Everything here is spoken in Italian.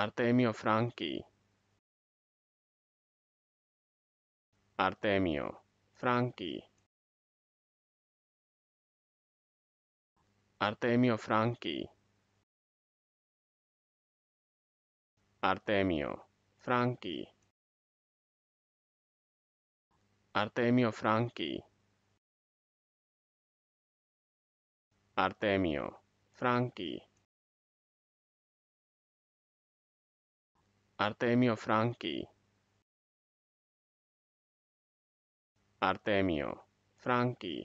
Artemio Franchi Artemio Franchi Artemio Franchi Artemio Franchi Artemio Franchi Artemio Franchi Artemio Franchi Artemio Franqui.